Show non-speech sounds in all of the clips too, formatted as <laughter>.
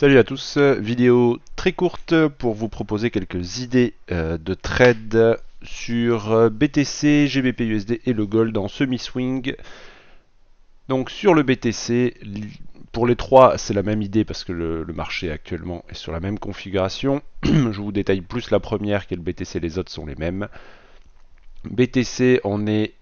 Salut à tous, vidéo très courte pour vous proposer quelques idées euh, de trade sur euh, BTC, GBPUSD et le Gold en semi-swing. Donc sur le BTC, pour les trois c'est la même idée parce que le, marché actuellement est sur la même configuration. <clears throat> Je vous détaille plus la première qui le BTC, les autres sont les mêmes. BTC, on est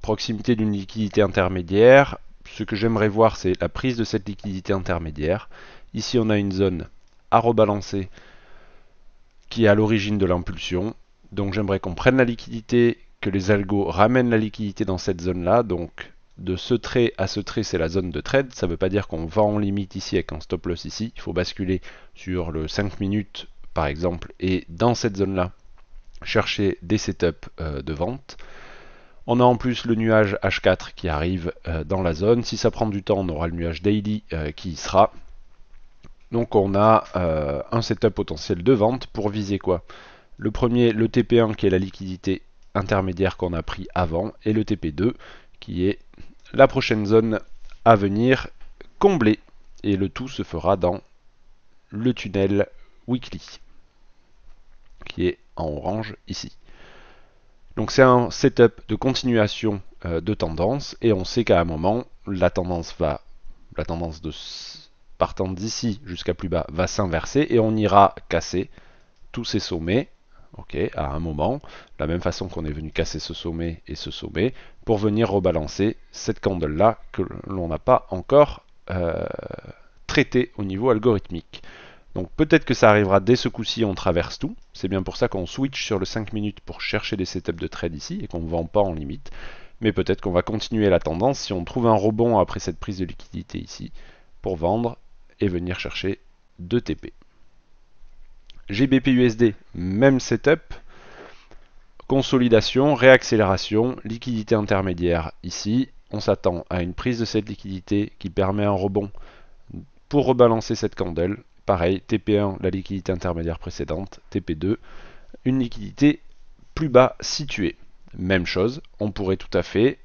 proximité d'une liquidité intermédiaire. Ce que j'aimerais voir c'est la prise de cette liquidité intermédiaire Ici, on a une zone à rebalancer qui est à l'origine de l'impulsion. Donc j'aimerais qu'on prenne la liquidité, que les algos ramènent la liquidité dans cette zone-là. Donc de ce trait à ce trait, c'est la zone de trade. Ça ne veut pas dire qu'on va en limite ici avec un stop loss ici. Il faut basculer sur le 5 minutes par exemple et dans cette zone-là, chercher des setups euh, de vente. On a en plus le nuage H4 qui arrive euh, dans la zone. Si ça prend du temps, on aura le nuage daily euh, qui y sera. Donc on a euh, un setup potentiel de vente pour viser quoi Le premier, le TP1 qui est la liquidité intermédiaire qu'on a pris avant, et le TP2 qui est la prochaine zone à venir combler. Et le tout se fera dans le tunnel weekly, qui est en orange ici. Donc c'est un setup de continuation euh, de tendance, et on sait qu'à un moment, la tendance va, la tendance de partant d'ici jusqu'à plus bas, va s'inverser et on ira casser tous ces sommets ok, à un moment, de la même façon qu'on est venu casser ce sommet et ce sommet, pour venir rebalancer cette candle-là que l'on n'a pas encore euh, traité au niveau algorithmique. Donc peut-être que ça arrivera dès ce coup-ci, on traverse tout. C'est bien pour ça qu'on switch sur le 5 minutes pour chercher des setups de trade ici et qu'on ne vend pas en limite. Mais peut-être qu'on va continuer la tendance si on trouve un rebond après cette prise de liquidité ici pour vendre et venir chercher 2 TP. GBPUSD, même setup. Consolidation, réaccélération, liquidité intermédiaire ici. On s'attend à une prise de cette liquidité qui permet un rebond pour rebalancer cette candle. Pareil, TP1, la liquidité intermédiaire précédente, TP2, une liquidité plus bas située. Même chose, on pourrait tout à fait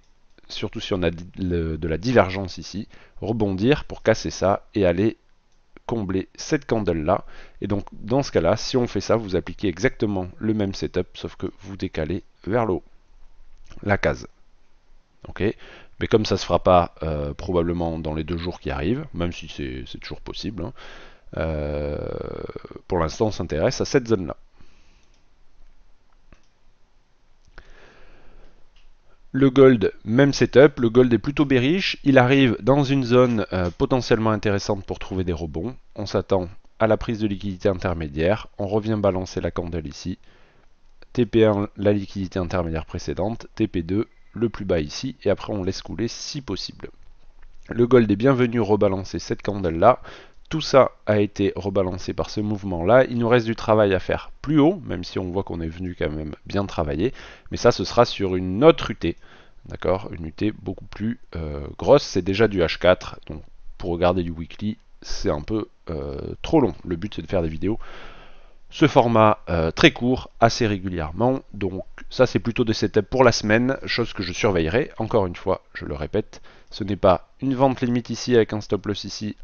surtout si on a de la divergence ici, rebondir pour casser ça et aller combler cette candle là et donc dans ce cas là si on fait ça vous appliquez exactement le même setup sauf que vous décalez vers le haut la case ok mais comme ça se fera pas euh, probablement dans les deux jours qui arrivent même si c'est toujours possible hein, euh, pour l'instant on s'intéresse à cette zone là Le gold, même setup, le gold est plutôt bearish, il arrive dans une zone euh, potentiellement intéressante pour trouver des rebonds, on s'attend à la prise de liquidité intermédiaire, on revient balancer la candle ici, TP1 la liquidité intermédiaire précédente, TP2 le plus bas ici, et après on laisse couler si possible. Le gold est bienvenu rebalancer cette candle là, tout ça a été rebalancé par ce mouvement-là. Il nous reste du travail à faire plus haut, même si on voit qu'on est venu quand même bien travailler. Mais ça, ce sera sur une autre UT. D'accord Une UT beaucoup plus euh, grosse. C'est déjà du H4. Donc, pour regarder du weekly, c'est un peu euh, trop long. Le but, c'est de faire des vidéos. Ce format euh, très court, assez régulièrement. Donc, ça, c'est plutôt des setups pour la semaine. Chose que je surveillerai. Encore une fois, je le répète. Ce n'est pas une vente limite ici avec un stop loss ici,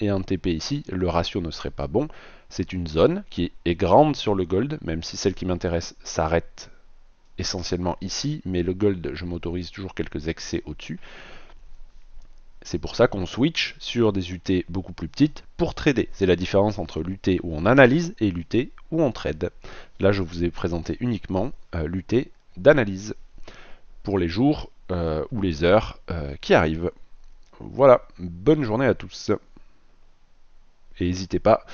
et un TP ici, le ratio ne serait pas bon. C'est une zone qui est grande sur le gold, même si celle qui m'intéresse s'arrête essentiellement ici, mais le gold, je m'autorise toujours quelques excès au-dessus. C'est pour ça qu'on switch sur des UT beaucoup plus petites pour trader. C'est la différence entre l'UT où on analyse et l'UT où on trade. Là, je vous ai présenté uniquement euh, l'UT d'analyse pour les jours euh, ou les heures euh, qui arrivent. Voilà, bonne journée à tous et n'hésitez pas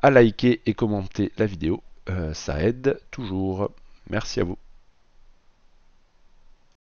à liker et commenter la vidéo, euh, ça aide toujours. Merci à vous.